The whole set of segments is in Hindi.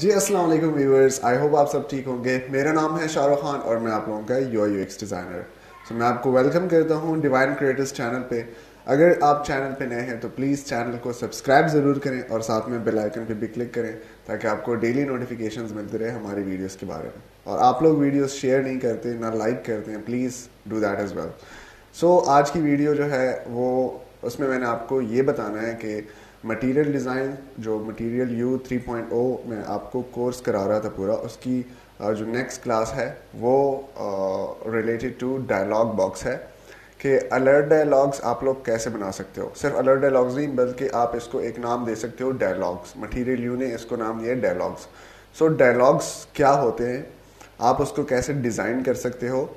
जी अस्सलाम वालेकुम व्यूअर्स आई होप आप सब ठीक होंगे मेरा नाम है शाहरुख खान और मैं आप लोगों का U I X designer so मैं आपको वेलकम करता हूँ डिवाइन क्रिएटर्स चैनल पे अगर आप चैनल पे नए हैं तो प्लीज़ चैनल को सब्सक्राइब ज़रूर करें और साथ में बेल आइकन पे भी क्लिक करें ताकि आपको डेली नोटिफिकेशन मिलते रहे हमारी वीडियोज़ के बारे में और आप लोग वीडियोज़ शेयर नहीं करते ना लाइक करते हैं please do that as well so आज की वीडियो जो है वो उसमें मैंने आपको ये बताना है कि मटेरियल डिज़ाइन जो मटेरियल यू 3.0 में आपको कोर्स करा रहा था पूरा उसकी जो नेक्स्ट क्लास है वो रिलेटेड टू डायलॉग बॉक्स है कि अलर्ट डायलॉग्स आप लोग कैसे बना सकते हो सिर्फ अलर्ट डायलॉग्स नहीं बल्कि आप इसको एक नाम दे सकते हो डायलॉग्स मटेरियल यू ने इसको नाम दिया डायलॉग्स सो डायलॉग्स क्या होते हैं आप उसको कैसे डिज़ाइन कर सकते हो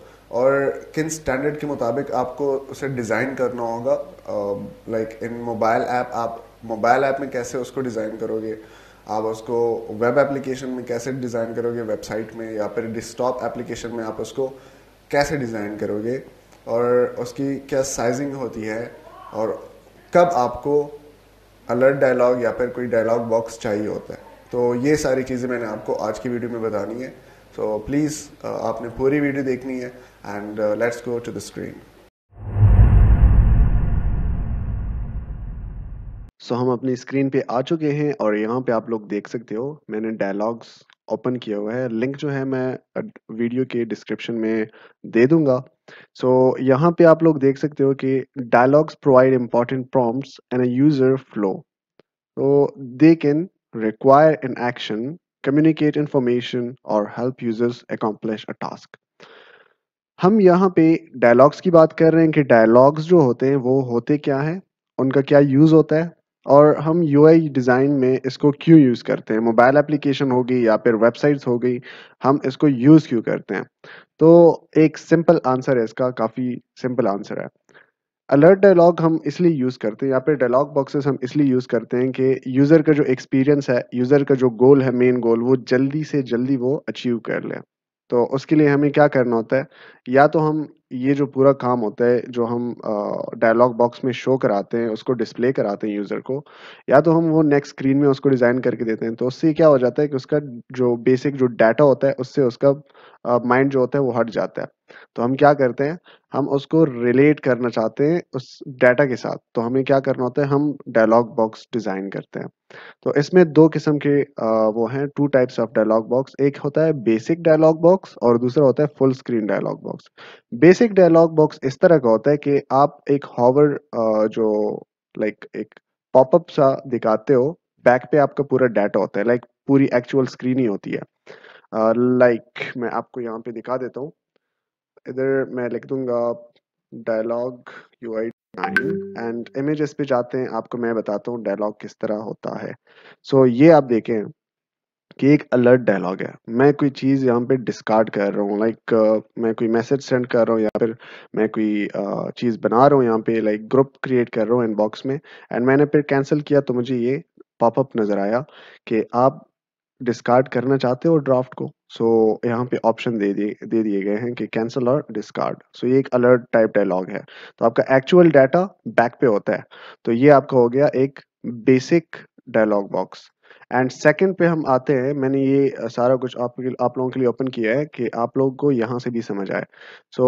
और किन स्टैंडर्ड के मुताबिक आपको उसे डिज़ाइन करना होगा लाइक इन मोबाइल ऐप आप मोबाइल ऐप में कैसे उसको डिज़ाइन करोगे आप उसको वेब एप्लीकेशन में कैसे डिज़ाइन करोगे वेबसाइट में या फिर डिस्कटॉप एप्लीकेशन में आप उसको कैसे डिज़ाइन करोगे और उसकी क्या साइजिंग होती है और कब आपको अलर्ट डायलॉग या फिर कोई डायलॉग बॉक्स चाहिए होता है तो ये सारी चीज़ें मैंने आपको आज की वीडियो में बतानी है तो प्लीज़ uh, आपने पूरी वीडियो देखनी है and let's go to the screen so so, हम अपनी स्क्रीन पे आ चुके हैं और यहाँ पे आप लोग देख सकते हो मैंने डायलॉग्स ओपन किया हुआ है लिंक जो है मैं वीडियो के डिस्क्रिप्शन में दे दूंगा सो so, यहाँ पे आप लोग देख सकते हो कि dialogs provide important prompts and a user flow तो they can require an action communicate information और help users accomplish a task हम यहाँ पे डायलॉग्स की बात कर रहे हैं कि डायलॉग्स जो होते हैं वो होते क्या हैं उनका क्या यूज होता है और हम यू डिज़ाइन में इसको क्यों यूज़ करते हैं मोबाइल एप्लीकेशन होगी या फिर वेबसाइट्स हो गई हम इसको यूज़ क्यों करते हैं तो एक सिंपल आंसर है इसका काफ़ी सिंपल आंसर है अलर्ट डायलॉग हम इसलिए यूज़ करते हैं या फिर डायलॉग बॉक्सेस हम इसलिए यूज़ करते हैं कि यूज़र का जो एक्सपीरियंस है यूज़र का जो गोल है मेन गोल वो जल्दी से जल्दी वो अचीव कर लें तो उसके लिए हमें क्या करना होता है या तो हम ये जो पूरा काम होता है जो हम डायलॉग बॉक्स में शो कराते हैं उसको डिस्प्ले कराते हैं यूज़र को या तो हम वो नेक्स्ट स्क्रीन में उसको डिज़ाइन करके देते हैं तो उससे क्या हो जाता है कि उसका जो बेसिक जो डाटा होता है उससे उसका माइंड जो होता है वो हट जाता है तो हम क्या करते हैं हम उसको रिलेट करना चाहते हैं उस डाटा के साथ तो हमें क्या करना होता है हम डायलॉग बॉक्स डिज़ाइन करते हैं तो इसमें दो किस्म के वो हैं two types of dialog box एक होता है बेसिक डायलॉग बॉक्स और दूसरा होता है full screen dialog box basic dialog box इस तरह का होता है कि आप एक हॉवर जो लाइक एक पॉपअप सा दिखाते हो बैक पे आपका पूरा डाटा होता है लाइक पूरी एक्चुअल स्क्रीन ही होती है लाइक मैं आपको यहाँ पे दिखा देता हूँ इधर मैं लिख दूंगा डायलॉग यू आई एंड इमेजेस पे जाते हैं आपको मैं बताता हूँ डायलॉग किस तरह होता है सो so, ये आप देखें कि एक अलर्ट डायलॉग है मैं कोई चीज़ यहाँ पे डिस्कार्ड कर रहा हूँ लाइक like, uh, मैं कोई मैसेज सेंड कर रहा हूँ या फिर मैं कोई uh, चीज़ बना रहा हूँ यहाँ पे लाइक ग्रुप क्रिएट कर रहा हूँ इनबॉक्स में एंड मैंने फिर कैंसिल किया तो मुझे ये पॉपअप नज़र आया कि आप डिस्कार्ड करना चाहते हो ड्राफ्ट को सो so, यहाँ पे ऑप्शन दे दिए दे दिए गए हैं कि कैंसिल और डिस्कार्ड सो so, ये एक अलर्ट टाइप डायलॉग है तो आपका एक्चुअल डाटा बैक पे होता है तो ये आपका हो गया एक basic dialog box and second पे हम आते हैं मैंने ये सारा कुछ आप आप लोगों के लिए ओपन किया है कि आप लोगों को यहाँ से भी समझ आए so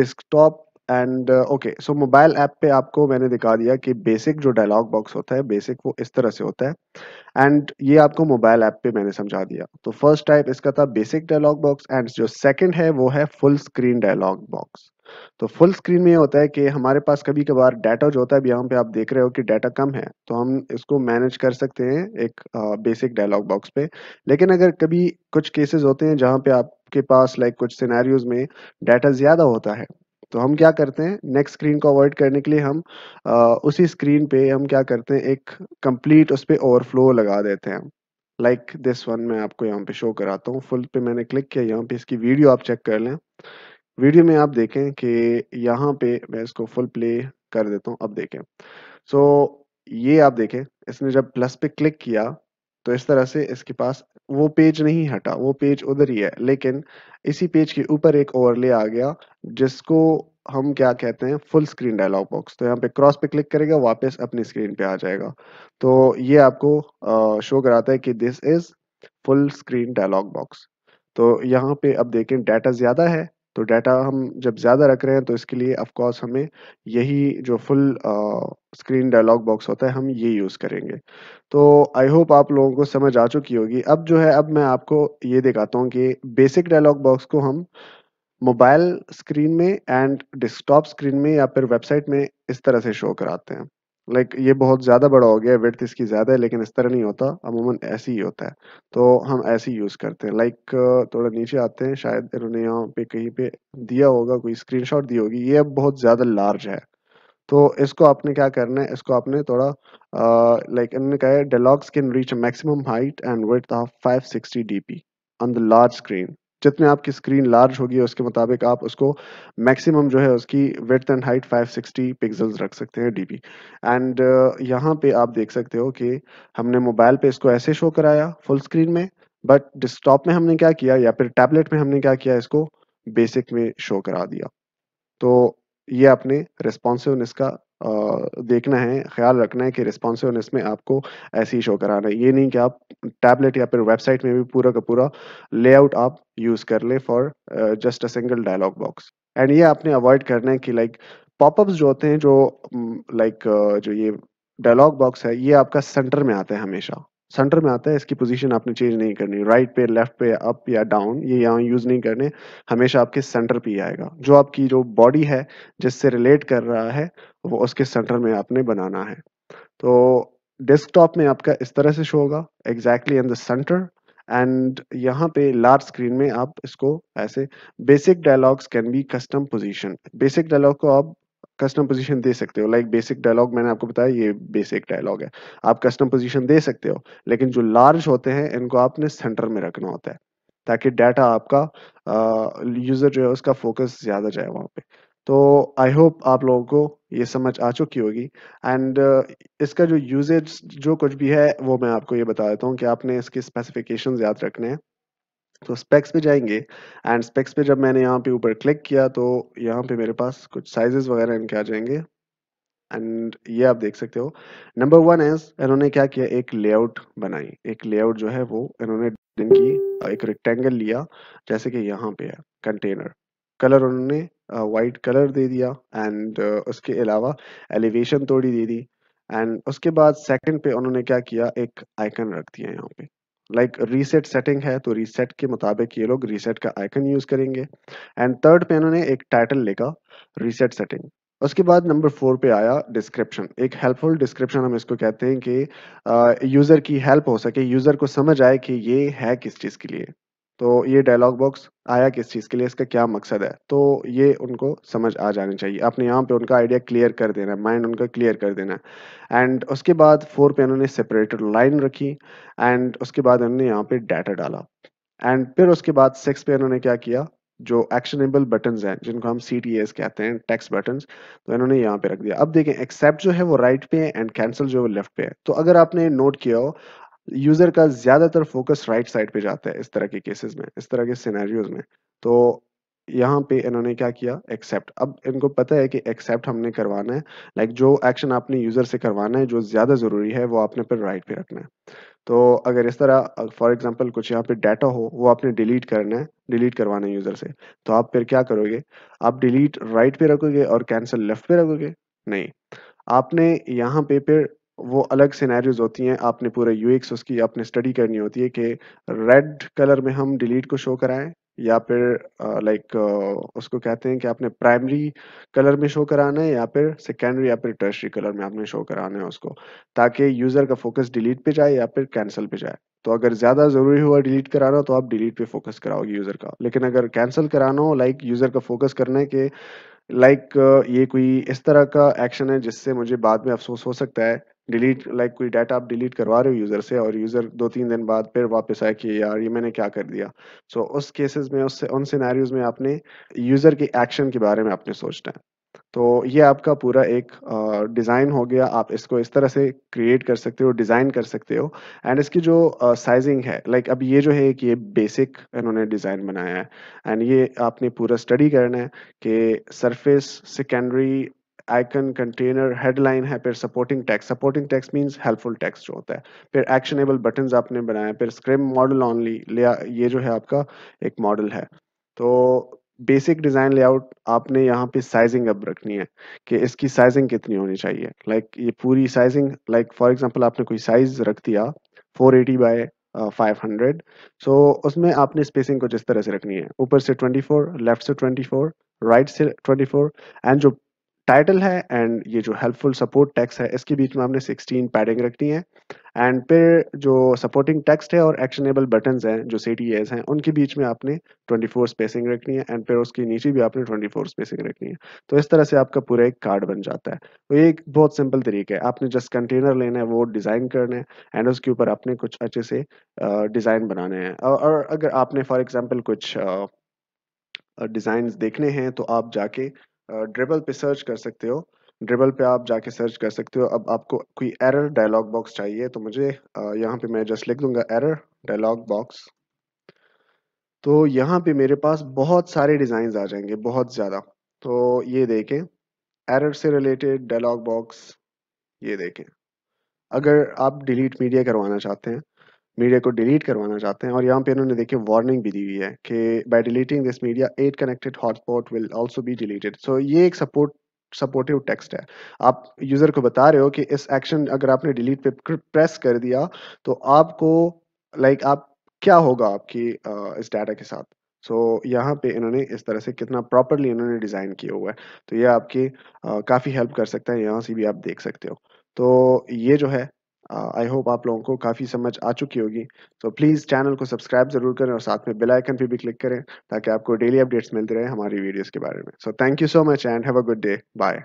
desktop and okay so mobile app पे आपको मैंने दिखा दिया कि बेसिक जो डायलॉग बॉक्स होता है बेसिक वो इस तरह से होता है एंड ये आपको मोबाइल ऐप पे मैंने समझा दिया तो फर्स्ट टाइप इसका था बेसिक डायलॉग बॉक्स एंड जो सेकंड है वो है फुल स्क्रीन डायलॉग बॉक्स तो फुल स्क्रीन में होता है कि हमारे पास कभी कभार डाटा जो होता है यहाँ पे आप देख रहे हो कि डाटा कम है तो हम इसको मैनेज कर सकते हैं एक बेसिक डायलॉग बॉक्स पे लेकिन अगर कभी कुछ केसेस होते हैं जहाँ पे आपके पास लाइक like, कुछ सिनेरियोज में डाटा ज़्यादा होता है तो हम क्या करते हैं नेक्स्ट स्क्रीन को अवॉइड करने के लिए हम आ, उसी स्क्रीन पे हम क्या करते हैं एक कंप्लीट उस पर ओवरफ्लो लगा देते हैं लाइक दिस वन मैं आपको यहाँ पे शो कराता हूँ फुल पे मैंने क्लिक किया यहाँ पे इसकी वीडियो आप चेक कर लें वीडियो में आप देखें कि यहाँ पे मैं इसको फुल प्ले कर देता हूँ अब देखें सो so, ये आप देखें इसने जब प्लस पे क्लिक किया तो इस तरह से इसके पास वो पेज नहीं हटा, वो पेज उधर ही है लेकिन इसी पेज के ऊपर एक ओवरले आ गया जिसको हम क्या कहते हैं फुल स्क्रीन डायलॉग बॉक्स तो यहाँ पे क्रॉस पे क्लिक करेगा वापस अपनी स्क्रीन पे आ जाएगा तो ये आपको शो कराता है कि this is full screen dialog box तो यहाँ पे अब देखें डाटा ज़्यादा है तो डाटा हम जब ज़्यादा रख रहे हैं तो इसके लिए ऑफकोर्स हमें यही जो फुल स्क्रीन डायलॉग बॉक्स होता है हम ये यूज़ करेंगे तो आई होप आप लोगों को समझ आ चुकी होगी अब जो है अब मैं आपको ये दिखाता हूँ कि बेसिक डायलॉग बॉक्स को हम मोबाइल स्क्रीन में एंड डेस्कटॉप स्क्रीन में या फिर वेबसाइट में इस तरह से शो कराते हैं लाइक like, ये बहुत ज़्यादा बड़ा हो गया है इसकी ज़्यादा है लेकिन इस तरह नहीं होता अमूमन ऐसे ही होता है तो हम ऐसे ही यूज़ करते हैं लाइक like, थोड़ा नीचे आते हैं शायद इन्होंने यहाँ पे कहीं पे दिया होगा कोई स्क्रीनशॉट दी होगी ये अब बहुत ज़्यादा लार्ज है तो इसको आपने क्या करना है इसको आपने थोड़ा लाइक इन्होंने कहा है dialogs can reach maximum height and width of five sixty D P on the large screen जितने आपकी स्क्रीन लार्ज होगी उसके मुताबिक आप उसको मैक्सिमम जो है उसकी विथ एंड हाइट 560 पिक्सल्स रख सकते हैं डीबी एंड uh, यहाँ पे आप देख सकते हो कि हमने मोबाइल पे इसको ऐसे शो कराया फुल स्क्रीन में बट डिस्कटॉप में हमने क्या किया या फिर टैबलेट में हमने क्या किया इसको बेसिक में शो करा दिया तो ये अपने रिस्पॉन्सिवनेस का देखना है ख्याल रखना है कि रिस्पॉन्सिवनेस में आपको ऐसे ही शो कराना है ये नहीं कि आप टैबलेट या फिर वेबसाइट में भी पूरा का पूरा लेआउट आप यूज़ कर ले for just a single dialog box and ये आपने अवॉइड करना है कि लाइक पॉपअप्स जो होते हैं जो लाइक like, जो ये डायलॉग बॉक्स है ये आपका सेंटर में आते हैं हमेशा सेंटर में आता है इसकी पोजीशन आपने चेंज नहीं करनी राइट पे लेफ्ट पे अप या डाउन ये यहाँ यूज़ नहीं करने हमेशा आपके सेंटर पे ही आएगा जो आपकी जो बॉडी है जिससे रिलेट कर रहा है वो उसके सेंटर में आपने बनाना है तो डेस्कटॉप में आपका इस तरह से शो होगा exactly in the center and यहाँ पे लार्ज स्क्रीन में आप इसको ऐसे basic dialogs can be custom position basic dialog को आप कस्टम पोजीशन दे सकते हो लाइक बेसिक डायलॉग मैंने आपको बताया ये बेसिक डायलॉग है आप कस्टम पोजीशन दे सकते हो लेकिन जो लार्ज होते हैं इनको आपने सेंटर में रखना होता है ताकि डाटा आपका यूजर जो है उसका फोकस ज्यादा जाए वहां पे तो आई होप आप लोगों को ये समझ आ चुकी होगी एंड uh, इसका जो यूजेज जो कुछ भी है वो मैं आपको ये बता देता हूँ कि आपने इसके स्पेसिफिकेशन याद रखने हैं तो स्पेक्स पे जाएंगे एंड स्पेक्स पे जब मैंने यहाँ पे ऊपर क्लिक किया तो यहाँ पे मेरे पास कुछ साइजेस वगैरह इनके आ जाएंगे एंड ये आप देख सकते हो नंबर वन एज इन्होंने क्या किया एक लेआउट बनाई एक लेआउट जो है वो इन्होंने इनकी एक रेक्टेंगल लिया जैसे कि यहाँ पे है कंटेनर कलर उन्होंने वाइट कलर दे दिया एंड उसके अलावा एलिवेशन थोड़ी दे दी एंड उसके बाद सेकंड पे उन्होंने क्या किया एक आइकन रख दिया यहाँ पे लाइक रीसेट सेटिंग है तो रीसेट के मुताबिक ये लोग रीसेट का आइकन यूज करेंगे एंड थर्ड पे इन्होंने एक टाइटल लिखा रीसेट सेटिंग उसके बाद नंबर फोर पे आया डिस्क्रिप्शन एक हेल्पफुल डिस्क्रिप्शन हम इसको कहते हैं कि यूज़र की हेल्प हो सके यूज़र को समझ आए कि ये है किस चीज़ के लिए तो ये डायलॉग बॉक्स आया किस चीज़ के लिए इसका क्या मकसद है तो ये उनको समझ आ जानी चाहिए आपने यहाँ पे उनका आइडिया क्लियर कर देना है माइंड उनका क्लियर कर देना है एंड उसके बाद फोर पे उन्होंने सेपरेटेड लाइन रखी एंड उसके बाद उन्होंने यहाँ पे डाटा डाला एंड फिर उसके बाद सिक्स पे उन्होंने क्या किया जो एक्शनेबल बटन हैं जिनको हम सी कहते हैं टैक्स बटन तो इन्होंने यहाँ पे रख दिया अब देखें एक्सेप्ट जो है वो राइट right पे है एंड कैंसिल जो है वो लेफ्ट पे है तो अगर आपने नोट किया हो यूजर का ज्यादातर फोकस राइट साइड पे जाता है इस तरह के केसेस में इस तरह के सिनेरियोज में तो यहाँ पे इन्होंने क्या किया एक्सेप्ट अब इनको पता है कि एक्सेप्ट हमने करवाना है लाइक like जो एक्शन आपने यूजर से करवाना है जो ज्यादा जरूरी है वो आपने पर राइट पे रखना है तो अगर इस तरह फॉर एग्जांपल कुछ यहाँ पे डाटा हो वो आपने डिलीट करना है डिलीट करवाना है यूजर से तो आप फिर क्या करोगे आप डिलीट राइट पे रखोगे और कैंसिल लेफ्ट पे रखोगे नहीं आपने यहाँ पे फिर वो अलग सिनेरियोज होती हैं आपने पूरे यूएक्स उसकी आपने स्टडी करनी होती है कि रेड कलर में हम डिलीट को शो कराएं या फिर लाइक उसको कहते हैं कि आपने प्राइमरी कलर में शो कराना है या फिर सेकेंडरी या फिर टर्शरी कलर में आपने शो कराना है उसको ताकि यूज़र का फोकस डिलीट पे जाए या फिर कैंसिल पे जाए तो अगर ज़्यादा ज़रूरी हुआ डिलीट कराना तो आप डिलीट पे फोकस कराओगे यूज़र का लेकिन अगर कैंसिल कराना हो लाइक यूज़र का फोकस करना है कि लाइक ये कोई इस तरह का एक्शन है जिससे मुझे बाद में अफसोस हो सकता है डिलीट लाइक कोई डाटा आप डिलीट करवा रहे हो यूज़र से और यूज़र दो तीन दिन बाद फिर वापस आए कि यार ये मैंने क्या कर दिया सो so, उस केसेस में उससे उन सिनेरियोज में आपने यूज़र के एक्शन के बारे में आपने सोचना है तो ये आपका पूरा एक डिज़ाइन हो गया आप इसको इस तरह से क्रिएट कर सकते हो डिज़ाइन कर सकते हो एंड इसकी जो साइजिंग है लाइक like अब ये जो है कि ये बेसिक इन्होंने डिज़ाइन बनाया है एंड ये आपने पूरा स्टडी करना है कि surface secondary icon container headline है फिर supporting text supporting text means helpful text जो होता है फिर एक्शनेबल बटन आपने बनाया फिर स्क्रिम मॉडल ऑनली लिया ये जो है आपका एक मॉडल है तो बेसिक डिज़ाइन लेआउट आपने यहाँ पे साइजिंग अब रखनी है कि इसकी साइजिंग कितनी होनी चाहिए लाइक like, ये पूरी साइजिंग लाइक फॉर एग्जांपल आपने कोई साइज रख दिया 480 एटी बाय फाइव सो उसमें आपने स्पेसिंग को जिस तरह से रखनी है ऊपर से 24 लेफ्ट से 24 राइट right से 24 एंड जो टाइटल है एंड ये जो हेल्पफुल सपोर्ट टेक्स्ट है इसके बीच में हमने 16 पैडिंग रखनी है एंड फिर जो सपोर्टिंग टेक्स्ट है और एक्शनेबल बटन हैं जो सी टी हैं उनके बीच में आपने 24 स्पेसिंग रखनी है एंड फिर उसके नीचे भी आपने 24 स्पेसिंग रखनी है तो इस तरह से आपका पूरा एक कार्ड बन जाता है तो ये एक बहुत सिंपल तरीका है आपने जस्ट कंटेनर लेना है वो डिज़ाइन करना है एंड उसके ऊपर आपने कुछ अच्छे से डिज़ाइन बनाने हैं और अगर आपने फॉर एग्ज़ाम्पल कुछ डिज़ाइन देखने हैं तो आप जाके ड्रिबल पे सर्च कर सकते हो ड्रिबल पे आप जाके सर्च कर सकते हो अब आपको कोई एरर डायलॉग बॉक्स चाहिए तो मुझे यहाँ पे मैं जस्ट लिख दूंगा एरर डायलॉग बॉक्स तो यहाँ पे मेरे पास बहुत सारे डिज़ाइन आ जाएंगे बहुत ज़्यादा तो ये देखें एरर से रिलेटेड डायलॉग बॉक्स ये देखें अगर आप डिलीट मीडिया करवाना चाहते हैं मीडिया को डिलीट करवाना चाहते हैं और यहाँ पे इन्होंने देखिए वार्निंग भी दी हुई है कि by deleting this media at connected hotspot will also be deleted so ये एक सपोर्ट सपोर्टिव टेक्स्ट है आप यूजर को बता रहे हो कि इस एक्शन अगर आपने डिलीट पे प्रेस कर दिया तो आपको लाइक like, आप क्या होगा आपकी uh, इस डाटा के साथ सो so, यहाँ पे इन्होंने इस तरह से कितना प्रॉपरली इन्होंने डिज़ाइन किया हुआ है तो ये आपकी काफ़ी हेल्प कर सकता है यहाँ से भी आप देख सकते हो तो ये जो है आई uh, होप आप लोगों को काफ़ी समझ आ चुकी होगी तो प्लीज़ चैनल को सब्सक्राइब जरूर करें और साथ में बेल आइकन पे भी क्लिक करें ताकि आपको डेली अपडेट्स मिलते रहे हमारी वीडियोस के बारे में so thank you so much and have a good day bye